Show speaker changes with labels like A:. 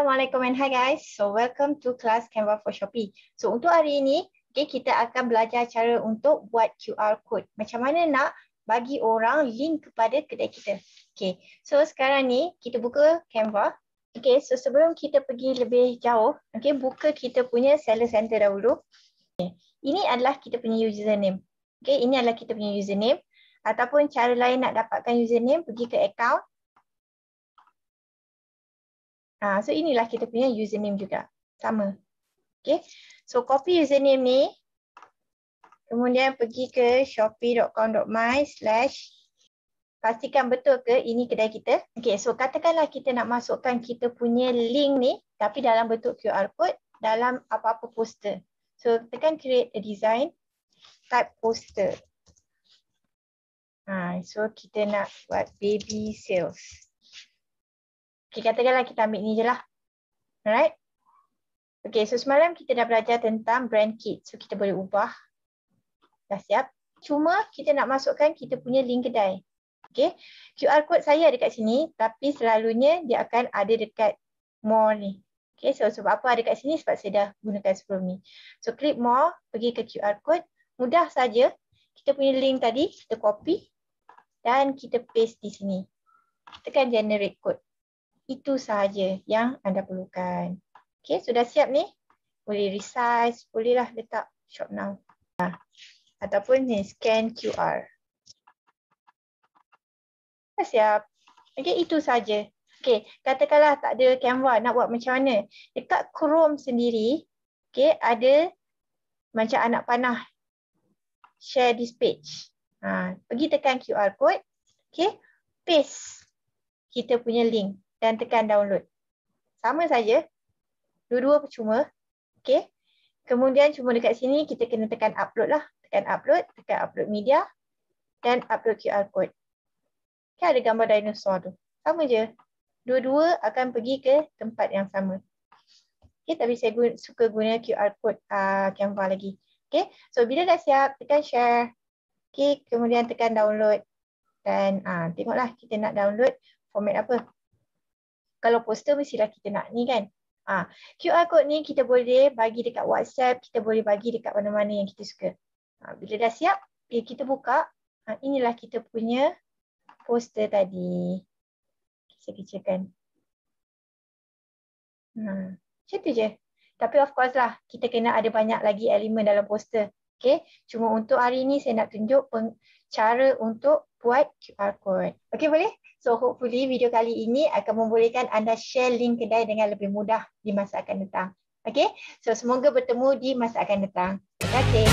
A: Assalamualaikum and hi guys. So welcome to class Canva for Shopee. So untuk hari ini, okay, kita akan belajar cara untuk buat QR code. Macam mana nak bagi orang link kepada kedai kita. Okay, so sekarang ni kita buka Canva. Okay, so sebelum kita pergi lebih jauh, okay, buka kita punya seller center dahulu. Okay, ini adalah kita punya username. Okay, ini adalah kita punya username. Ataupun cara lain nak dapatkan username, pergi ke account. Ah, so inilah kita punya username juga. Sama. Okay. So copy username ni. Kemudian pergi ke shopee.com.my slash Pastikan betul ke ini kedai kita. Okay, so katakanlah kita nak masukkan kita punya link ni tapi dalam bentuk QR code dalam apa-apa poster. So tekan create a design, type poster. Ha, so kita nak buat baby sales. Okay, katakanlah kita ambil ni je lah. Alright. Okay, so semalam kita dah belajar tentang brand kit. So kita boleh ubah. Dah siap. Cuma kita nak masukkan kita punya link kedai. Okay. QR code saya ada kat sini tapi selalunya dia akan ada dekat more ni. Okay, so sebab apa ada kat sini sebab saya dah gunakan sebelum ni. So klik more, pergi ke QR code. Mudah saja. Kita punya link tadi, kita copy dan kita paste di sini. Tekan generate code itu sahaja yang anda perlukan. Okey, sudah siap ni? Boleh resize, bolehlah letak shop now. Nah. Ha. Ataupun ni scan QR. Dah siap. Okey, itu sahaja. Okey, katakanlah tak ada Canva, nak buat macam mana? Dekat Chrome sendiri, okey, ada macam anak panah. Share this page. Ha, pergi tekan QR code. Okey, paste kita punya link dan tekan download. Sama saja. Dua-dua percuma. Okey. Kemudian cuma dekat sini kita kena tekan upload lah. Tekan upload, tekan upload media dan upload QR code. Okey ada gambar dinosaur tu. Sama je. Dua-dua akan pergi ke tempat yang sama. Okey tapi saya guna, suka guna QR code uh, Canva lagi. Okey. So bila dah siap tekan share. Okey kemudian tekan download. Dan uh, tengoklah kita nak download format apa kalau poster mestilah kita nak ni kan. Ah, ha, QR code ni kita boleh bagi dekat WhatsApp, kita boleh bagi dekat mana-mana yang kita suka. Ah, bila dah siap, bila ya, kita buka, ah, inilah kita punya poster tadi. Saya kecilkan. Hmm, macam tu je. Tapi of course lah, kita kena ada banyak lagi elemen dalam poster. Okay, cuma untuk hari ni saya nak tunjuk cara untuk buat QR code. Okay boleh? So hopefully video kali ini akan membolehkan anda share link kedai dengan lebih mudah di masa akan datang. Okay. So semoga bertemu di masa akan datang. Okay.